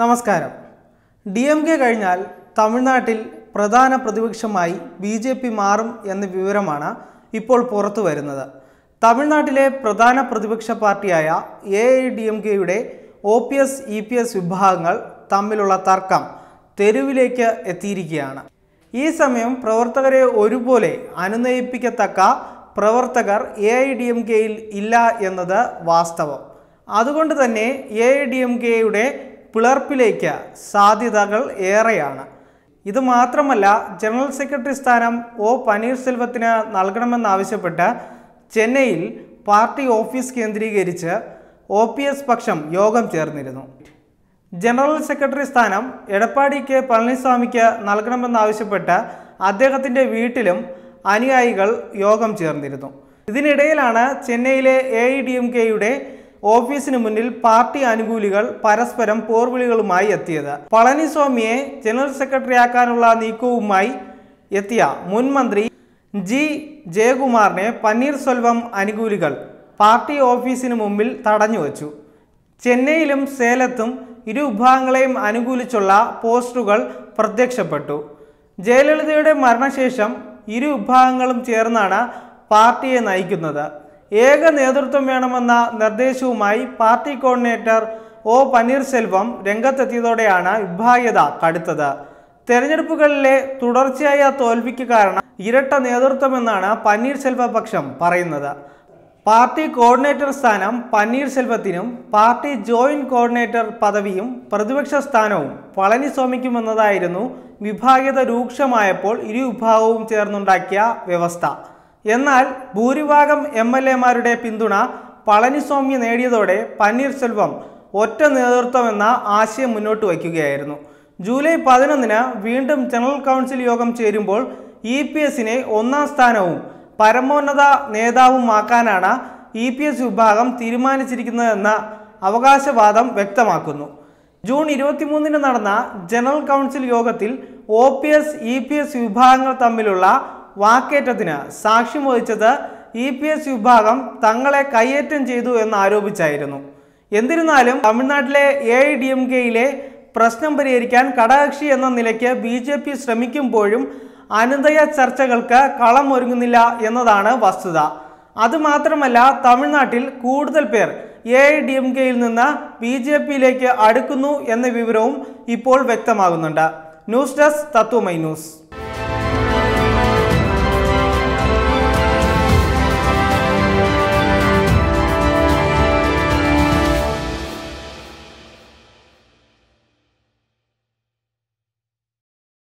നമസ്കാരം D M K കഴിഞ്ഞാൽ തമിഴ്നാട്ടിൽ പ്രധാന പ്രതിപക്ഷമായി ബി ജെ പി മാറും എന്ന വിവരമാണ് ഇപ്പോൾ പുറത്തു വരുന്നത് തമിഴ്നാട്ടിലെ പ്രധാന പ്രതിപക്ഷ പാർട്ടിയായ എ ഐ ഡി എം കെയുടെ O P S E P S വിഭാഗങ്ങൾ തമ്മിലുള്ള തർക്കം തെരുവിലേക്ക് എത്തിയിരിക്കുകയാണ് ഈ സമയം പ്രവർത്തകരെ ഒരുപോലെ അനുനയിപ്പിക്കത്തക്ക പ്രവർത്തകർ എ ഐ ഡി എം കെയിൽ ഇല്ല എന്നത് വാസ്തവം അതുകൊണ്ട് തന്നെ എ ഐ ഡി എം കെയുടെ പിളർപ്പിലേക്ക് സാധ്യതകൾ ഏറെയാണ് ഇത് മാത്രമല്ല ജനറൽ സെക്രട്ടറി സ്ഥാനം ഒ പനീർസെൽവത്തിന് നൽകണമെന്നാവശ്യപ്പെട്ട് ചെന്നൈയിൽ പാർട്ടി ഓഫീസ് കേന്ദ്രീകരിച്ച് ഒ പി എസ് പക്ഷം യോഗം ചേർന്നിരുന്നു ജനറൽ സെക്രട്ടറി സ്ഥാനം എടപ്പാടി കെ പളനിസ്വാമിക്ക് നൽകണമെന്നാവശ്യപ്പെട്ട് അദ്ദേഹത്തിൻ്റെ വീട്ടിലും അനുയായികൾ യോഗം ചേർന്നിരുന്നു ഇതിനിടയിലാണ് ചെന്നൈയിലെ എ ഐ ഡി എം കെയുടെ ഓഫീസിന് മുന്നിൽ പാർട്ടി അനുകൂലികൾ പരസ്പരം പോർവിളികളുമായി എത്തിയത് പളനിസ്വാമിയെ ജനറൽ സെക്രട്ടറിയാക്കാനുള്ള നീക്കവുമായി എത്തിയ മുൻ മന്ത്രി ജി ജയകുമാറിനെ പന്നീർസെൽവം അനുകൂലികൾ പാർട്ടി ഓഫീസിന് മുമ്പിൽ തടഞ്ഞു വച്ചു ചെന്നൈയിലും സേലത്തും ഇരു വിഭാഗങ്ങളെയും അനുകൂലിച്ചുള്ള പോസ്റ്ററുകൾ പ്രത്യക്ഷപ്പെട്ടു ജയലളിതയുടെ മരണശേഷം ഇരു വിഭാഗങ്ങളും ചേർന്നാണ് പാർട്ടിയെ നയിക്കുന്നത് ഏക നേതൃത്വം വേണമെന്ന നിർദ്ദേശവുമായി പാർട്ടി കോർഡിനേറ്റർ ഒ പനീർസെൽവം രംഗത്തെത്തിയതോടെയാണ് വിഭാഗീയത കടുത്തത് തെരഞ്ഞെടുപ്പുകളിലെ തുടർച്ചയായ തോൽവിക്ക് കാരണം ഇരട്ട നേതൃത്വമെന്നാണ് പനീർസെൽവ പക്ഷം പറയുന്നത് പാർട്ടി കോർഡിനേറ്റർ സ്ഥാനം പനീർസെൽവത്തിനും പാർട്ടി ജോയിന്റ് കോർഡിനേറ്റർ പദവിയും പ്രതിപക്ഷ സ്ഥാനവും പളനിസ്വാമിക്കുമെന്നതായിരുന്നു വിഭാഗീയത രൂക്ഷമായപ്പോൾ ഇരു വിഭാഗവും ചേർന്നുണ്ടാക്കിയ വ്യവസ്ഥ എന്നാൽ ഭൂരിഭാഗം എം എൽ എമാരുടെ പിന്തുണ പളനിസ്വാമി നേടിയതോടെ പനീർശെൽവം ഒറ്റ നേതൃത്വമെന്ന എന്ന ആശയം മുന്നോട്ട് വയ്ക്കുകയായിരുന്നു ജൂലൈ പതിനൊന്നിന് വീണ്ടും ജനറൽ കൗൺസിൽ യോഗം ചേരുമ്പോൾ ഇ പി എസിനെ ഒന്നാം സ്ഥാനവും പരമോന്നത നേതാവുമാക്കാനാണ് ഇ പി എസ് വിഭാഗം തീരുമാനിച്ചിരിക്കുന്നതെന്ന അവകാശവാദം വ്യക്തമാക്കുന്നു ജൂൺ ഇരുപത്തിമൂന്നിന് നടന്ന ജനറൽ കൗൺസിൽ യോഗത്തിൽ O P S E P S വിഭാഗങ്ങൾ തമ്മിലുള്ള വാക്കേറ്റത്തിന് സാക്ഷ്യം വഹിച്ചത് ഇ പി എസ് വിഭാഗം തങ്ങളെ കയ്യേറ്റം ചെയ്തു എന്നാരോപിച്ചായിരുന്നു എന്നിരുന്നാലും തമിഴ്നാട്ടിലെ എ ഐ ഡി എം കെയിലെ പ്രശ്നം പരിഹരിക്കാൻ ഘടകകക്ഷി എന്ന നിലയ്ക്ക് ബി ജെ പി ശ്രമിക്കുമ്പോഴും അനന്തയ ചർച്ചകൾക്ക് കളം ഒരുങ്ങുന്നില്ല എന്നതാണ് വസ്തുത അതുമാത്രമല്ല തമിഴ്നാട്ടിൽ കൂടുതൽ പേർ എ ഐ ഡി എം കെയിൽ നിന്ന് ബി ജെ പിയിലേക്ക് അടുക്കുന്നു എന്ന വിവരവും ഇപ്പോൾ വ്യക്തമാകുന്നുണ്ട് ന്യൂസ് ഡെസ്ക് തത്വമൈ ന്യൂസ്